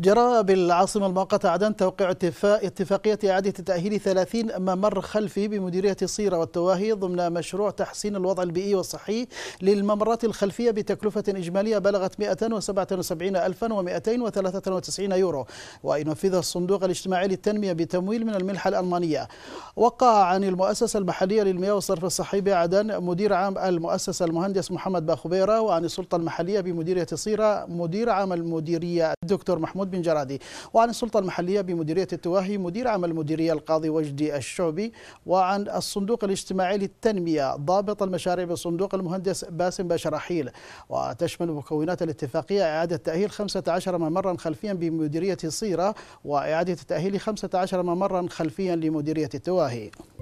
جرى بالعاصمة المؤقتة عدن توقيع اتفاقية إعادة تأهيل 30 ممر خلفي بمديرية الصيرة والتواهي ضمن مشروع تحسين الوضع البيئي والصحي للممرات الخلفية بتكلفة إجمالية بلغت 177293 يورو وينفذها الصندوق الاجتماعي للتنمية بتمويل من المنحة الألمانية وقع عن المؤسسة المحلية للمياه والصرف الصحي بعدن مدير عام المؤسسة المهندس محمد باخبيرة وعن السلطة المحلية بمديرية الصيرة مدير عام المديرية الدكتور محمود محمود بن جرادي وعن السلطة المحلية بمديرية التواهي مدير عمل المديرية القاضي وجدي الشعبي وعن الصندوق الاجتماعي للتنمية ضابط المشاريع بالصندوق المهندس باسم بشرحيل وتشمل مكونات الاتفاقية إعادة تأهيل 15 ممرا خلفيا بمديرية صيرة وإعادة تأهيل 15 ممرا خلفيا لمديرية التواهي